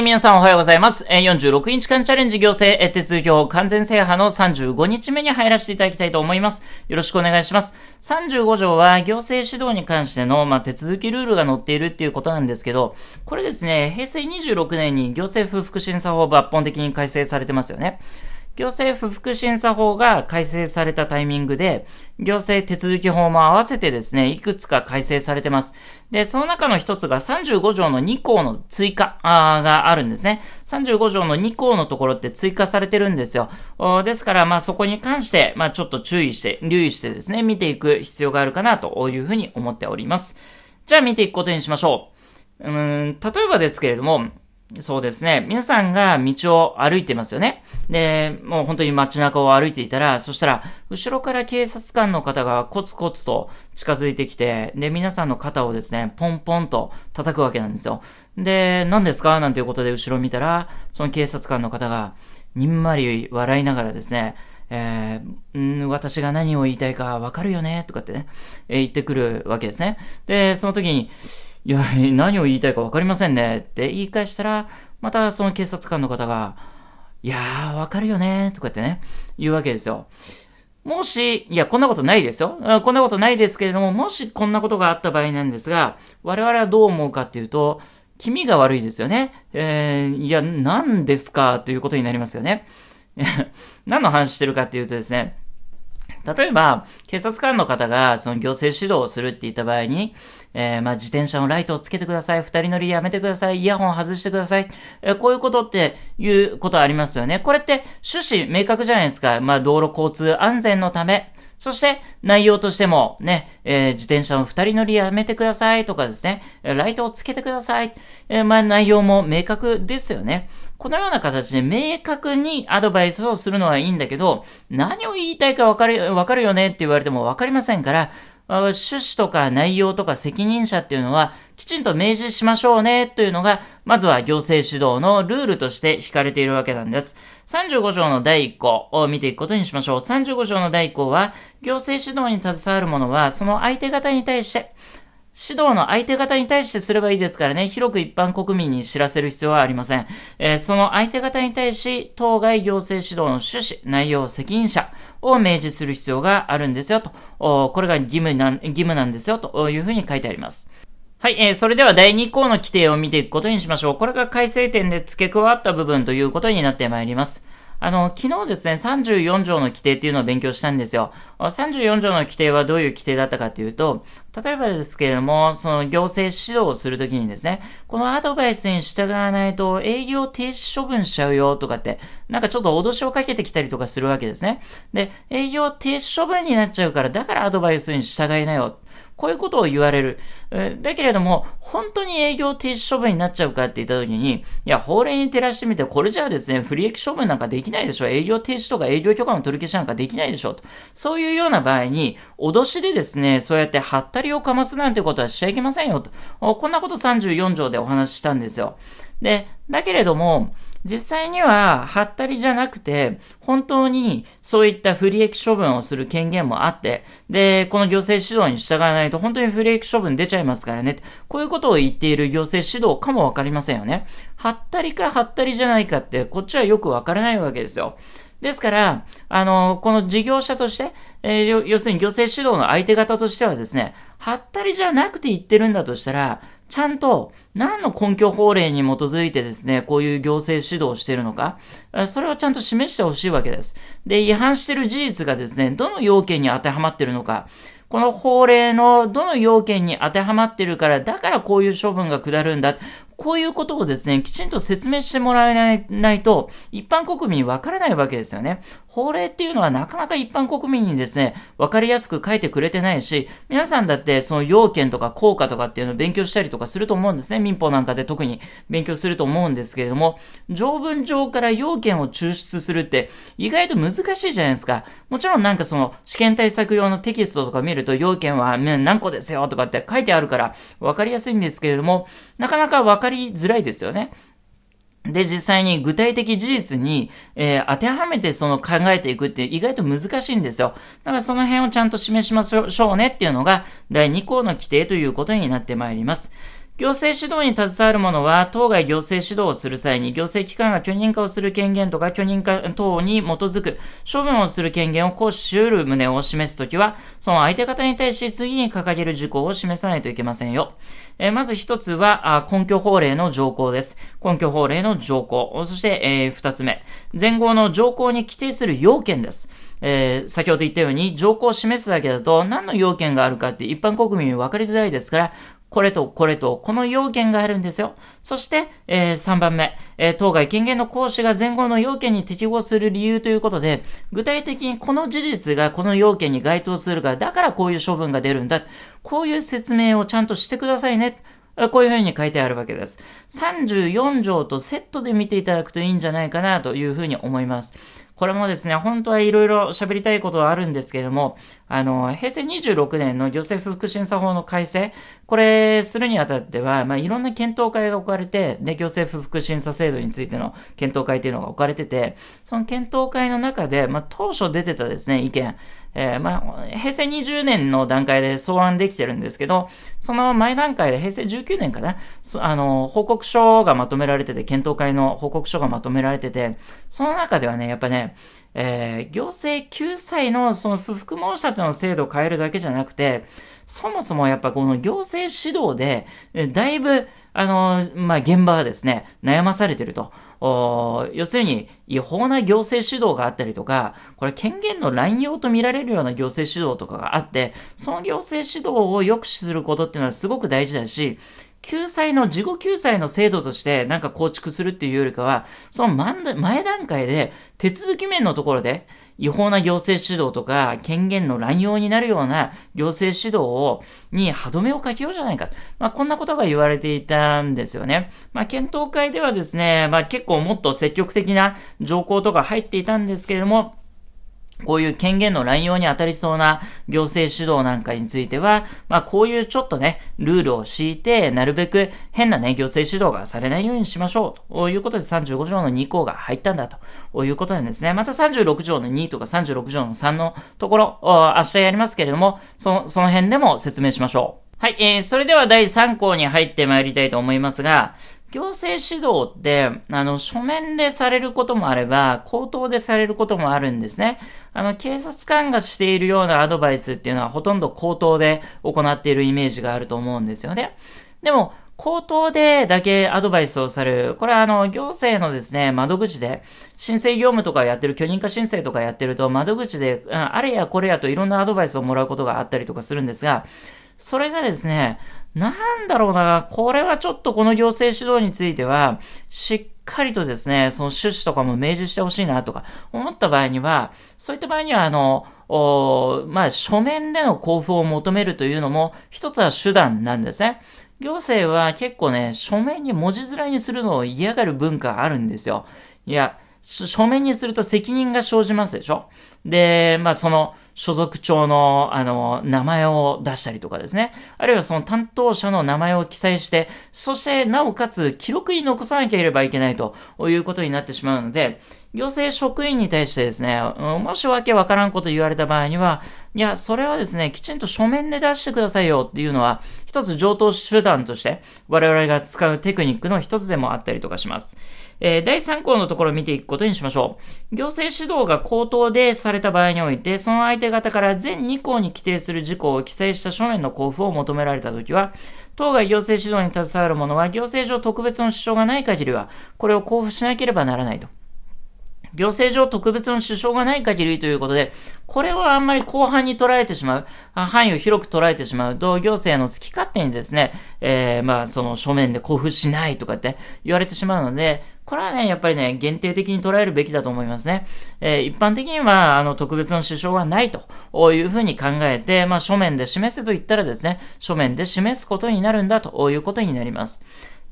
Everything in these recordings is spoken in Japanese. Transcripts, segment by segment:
皆さんおはようございます。46インチ間チャレンジ行政手続き法完全制覇の35日目に入らせていただきたいと思います。よろしくお願いします。35条は行政指導に関しての、まあ、手続きルールが載っているっていうことなんですけど、これですね、平成26年に行政不服審査法抜本的に改正されてますよね。行政不服審査法が改正されたタイミングで、行政手続き法も合わせてですね、いくつか改正されてます。で、その中の一つが35条の2項の追加があるんですね。35条の2項のところって追加されてるんですよ。ですから、まあそこに関して、まあちょっと注意して、留意してですね、見ていく必要があるかなというふうに思っております。じゃあ見ていくことにしましょう。うん、例えばですけれども、そうですね。皆さんが道を歩いてますよね。で、もう本当に街中を歩いていたら、そしたら、後ろから警察官の方がコツコツと近づいてきて、で、皆さんの肩をですね、ポンポンと叩くわけなんですよ。で、何ですかなんていうことで後ろ見たら、その警察官の方が、にんまり笑いながらですね、えー、ん私が何を言いたいかわかるよねとかってね、えー、言ってくるわけですね。で、その時に、いや、何を言いたいか分かりませんねって言い返したら、またその警察官の方が、いやー、わかるよねとかってね、言うわけですよ。もし、いや、こんなことないですよ。こんなことないですけれども、もしこんなことがあった場合なんですが、我々はどう思うかっていうと、気味が悪いですよね。えー、いや、何ですかということになりますよね。何の話してるかっていうとですね、例えば、警察官の方がその行政指導をするって言った場合に、えー、まあ自転車のライトをつけてください、二人乗りやめてください、イヤホン外してください、えー、こういうことっていうことありますよね。これって趣旨明確じゃないですか。まあ道路交通安全のため、そして、内容としても、ね、えー、自転車の二人乗りやめてくださいとかですね、ライトをつけてください。えー、まあ、内容も明確ですよね。このような形で明確にアドバイスをするのはいいんだけど、何を言いたいかわかる、わかるよねって言われてもわかりませんから、趣旨とか内容とか責任者っていうのはきちんと明示しましょうねというのが、まずは行政指導のルールとして引かれているわけなんです。35条の第1項を見ていくことにしましょう。35条の第1項は、行政指導に携わる者は、その相手方に対して指導の相手方に対してすればいいですからね、広く一般国民に知らせる必要はありません。えー、その相手方に対し、当該行政指導の趣旨、内容、責任者を明示する必要があるんですよと、これが義務な義務なんですよというふうに書いてあります。はい、えー、それでは第2項の規定を見ていくことにしましょう。これが改正点で付け加わった部分ということになってまいります。あの、昨日ですね、34条の規定っていうのを勉強したんですよ。34条の規定はどういう規定だったかというと、例えばですけれども、その行政指導をするときにですね、このアドバイスに従わないと営業停止処分しちゃうよとかって、なんかちょっと脅しをかけてきたりとかするわけですね。で、営業停止処分になっちゃうから、だからアドバイスに従いなよこういうことを言われる。だけれども、本当に営業停止処分になっちゃうかって言った時に、いや、法令に照らしてみて、これじゃあですね、不利益処分なんかできないでしょ。営業停止とか営業許可の取り消しなんかできないでしょ。とそういうような場合に、脅しでですね、そうやってハったりをかますなんてことはしちゃいけませんよ。とこんなこと34条でお話ししたんですよ。で、だけれども、実際には、はったりじゃなくて、本当にそういった不利益処分をする権限もあって、で、この行政指導に従わないと本当に不利益処分出ちゃいますからね。こういうことを言っている行政指導かもわかりませんよね。はったりかはったりじゃないかって、こっちはよくわからないわけですよ。ですから、あの、この事業者として、えー、要するに行政指導の相手方としてはですね、はったりじゃなくて言ってるんだとしたら、ちゃんと何の根拠法令に基づいてですね、こういう行政指導をしているのか、それをちゃんと示してほしいわけです。で、違反している事実がですね、どの要件に当てはまっているのか、この法令のどの要件に当てはまっているから、だからこういう処分が下るんだ。こういうことをですね、きちんと説明してもらえないと、一般国民にわからないわけですよね。法令っていうのはなかなか一般国民にですね、わかりやすく書いてくれてないし、皆さんだってその要件とか効果とかっていうのを勉強したりとかすると思うんですね。民法なんかで特に勉強すると思うんですけれども、条文上から要件を抽出するって意外と難しいじゃないですか。もちろんなんかその試験対策用のテキストとか見ると要件は何個ですよとかって書いてあるからわかりやすいんですけれども、なかなかわかりりづらいですよね。で、実際に具体的事実に、えー、当てはめてその考えていくって意外と難しいんですよ。だからその辺をちゃんと示しましょうねっていうのが第2項の規定ということになってまいります。行政指導に携わる者は、当該行政指導をする際に、行政機関が許認可をする権限とか、許認可等に基づく処分をする権限を行使し得る旨を示すときは、その相手方に対し次に掲げる事項を示さないといけませんよ。えー、まず一つは、根拠法令の条項です。根拠法令の条項。そして、えー、二つ目。前後の条項に規定する要件です。えー、先ほど言ったように、条項を示すだけだと何の要件があるかって一般国民に分かりづらいですから、これとこれと、この要件があるんですよ。そして、えー、3番目、えー、当該権限の行使が前後の要件に適合する理由ということで、具体的にこの事実がこの要件に該当するから、だからこういう処分が出るんだ。こういう説明をちゃんとしてくださいね。こういうふうに書いてあるわけです。34条とセットで見ていただくといいんじゃないかなというふうに思います。これもですね、本当はいろいろ喋りたいことはあるんですけれども、あの、平成26年の行政不服審査法の改正、これするにあたっては、まあ、いろんな検討会が置かれて、で、行政不服審査制度についての検討会っていうのが置かれてて、その検討会の中で、まあ、当初出てたですね、意見、えー、まあ、平成20年の段階で草案できてるんですけど、その前段階で平成19年かな、あの、報告書がまとめられてて、検討会の報告書がまとめられてて、その中ではね、やっぱね、えー、行政救済のその不服申し立ての制度を変えるだけじゃなくて、そもそもやっぱこの行政指導で、だいぶ、あの、まあ、現場はですね、悩まされてると。要するに違法な行政指導があったりとか、これ権限の乱用と見られるような行政指導とかがあって、その行政指導を抑止することっていうのはすごく大事だし、救済の、事後救済の制度としてなんか構築するっていうよりかは、その前段階で手続き面のところで違法な行政指導とか権限の乱用になるような行政指導を、に歯止めをかけようじゃないか。まあ、こんなことが言われていたんですよね。まあ、検討会ではですね、まあ、結構もっと積極的な条項とか入っていたんですけれども、こういう権限の乱用に当たりそうな行政指導なんかについては、まあこういうちょっとね、ルールを敷いて、なるべく変なね、行政指導がされないようにしましょう。ということで35条の2項が入ったんだということなんですね。また36条の2とか36条の3のところ、明日やりますけれども、そその辺でも説明しましょう。はい、えー、それでは第3項に入ってまいりたいと思いますが、行政指導って、あの、書面でされることもあれば、口頭でされることもあるんですね。あの、警察官がしているようなアドバイスっていうのは、ほとんど口頭で行っているイメージがあると思うんですよね。でも、口頭でだけアドバイスをされる。これはあの、行政のですね、窓口で、申請業務とかやってる、許認可申請とかやってると、窓口で、あれやこれやといろんなアドバイスをもらうことがあったりとかするんですが、それがですね、なんだろうな、これはちょっとこの行政指導については、しっかりとですね、その趣旨とかも明示してほしいなとか思った場合には、そういった場合には、あの、おまあ、書面での交付を求めるというのも、一つは手段なんですね。行政は結構ね、書面に文字面にするのを嫌がる文化があるんですよ。いや、書面にすると責任が生じますでしょで、まあ、その所属長の、あの、名前を出したりとかですね。あるいはその担当者の名前を記載して、そしてなおかつ記録に残さなければいけないということになってしまうので、行政職員に対してですね、もしわけわからんこと言われた場合には、いや、それはですね、きちんと書面で出してくださいよっていうのは、一つ上等手段として、我々が使うテクニックの一つでもあったりとかします。えー、第3項のところを見ていくことにしましょう。行政指導が口頭でさされた場合において、その相手方から全2項に規定する事項を記載した書面の交付を求められたときは、当該行政指導に携わる者は行政上特別の支障がない限りは、これを交付しなければならないと。行政上特別の支障がない限りということで、これはあんまり後半に捉えてしまう、範囲を広く捉えてしまうと、行政の好き勝手にですね、えー、まあ、その書面で交付しないとかって言われてしまうので、これはね、やっぱりね、限定的に捉えるべきだと思いますね。えー、一般的には、あの、特別の主張はないというふうに考えて、まあ、書面で示せと言ったらですね、書面で示すことになるんだということになります。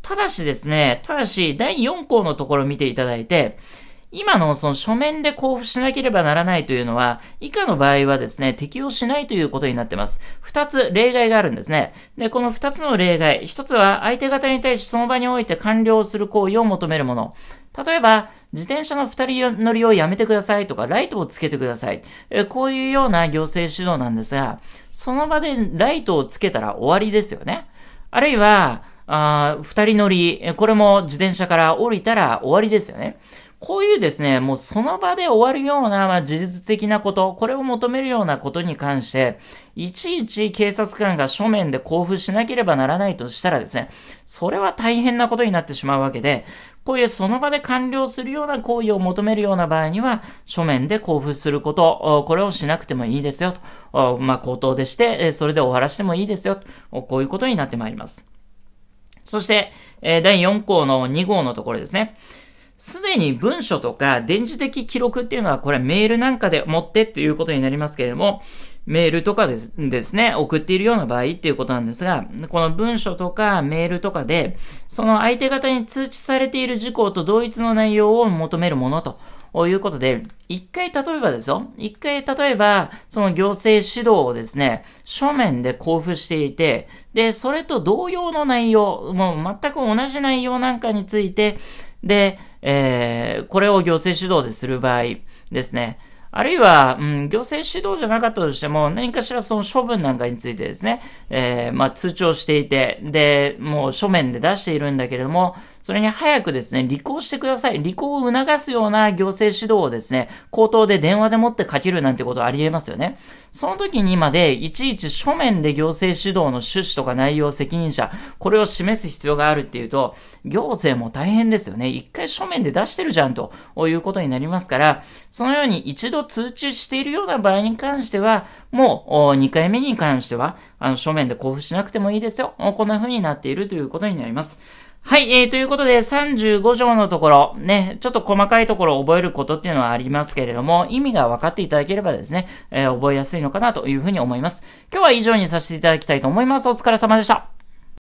ただしですね、ただし、第4項のところを見ていただいて、今のその書面で交付しなければならないというのは、以下の場合はですね、適用しないということになってます。二つ例外があるんですね。で、この二つの例外、一つは相手方に対しその場において完了する行為を求めるもの。例えば、自転車の二人乗りをやめてくださいとか、ライトをつけてください。こういうような行政指導なんですが、その場でライトをつけたら終わりですよね。あるいは、二人乗り、これも自転車から降りたら終わりですよね。こういうですね、もうその場で終わるような、まあ、事実的なこと、これを求めるようなことに関して、いちいち警察官が書面で交付しなければならないとしたらですね、それは大変なことになってしまうわけで、こういうその場で完了するような行為を求めるような場合には、書面で交付すること、これをしなくてもいいですよと、まあ、口頭でして、それで終わらせてもいいですよと、こういうことになってまいります。そして、第4項の2号のところですね。すでに文書とか電磁的記録っていうのは、これメールなんかで持ってっていうことになりますけれども、メールとかですですね、送っているような場合っていうことなんですが、この文書とかメールとかで、その相手方に通知されている事項と同一の内容を求めるものとということで、一回例えばですよ。一回例えば、その行政指導をですね、書面で交付していて、で、それと同様の内容、もう全く同じ内容なんかについて、で、えー、これを行政主導でする場合ですね、あるいは、うん、行政指導じゃなかったとしても、何かしらその処分なんかについてですね、えー、まあ、通知をしていて、で、もう書面で出しているんだけれども、それに早くですね、履行してください。履行を促すような行政指導をですね、口頭で電話でもってかけるなんてことあり得ますよね。その時にまで、いちいち書面で行政指導の趣旨とか内容責任者、これを示す必要があるっていうと、行政も大変ですよね。一回書面で出してるじゃんということになりますから、そのように一度と通知しているような場合に関しては、もう2回目に関しては、あの、書面で交付しなくてもいいですよ。こんな風になっているということになります。はい、えー、ということで、35条のところ、ね、ちょっと細かいところを覚えることっていうのはありますけれども、意味が分かっていただければですね、えー、覚えやすいのかなというふうに思います。今日は以上にさせていただきたいと思います。お疲れ様でした。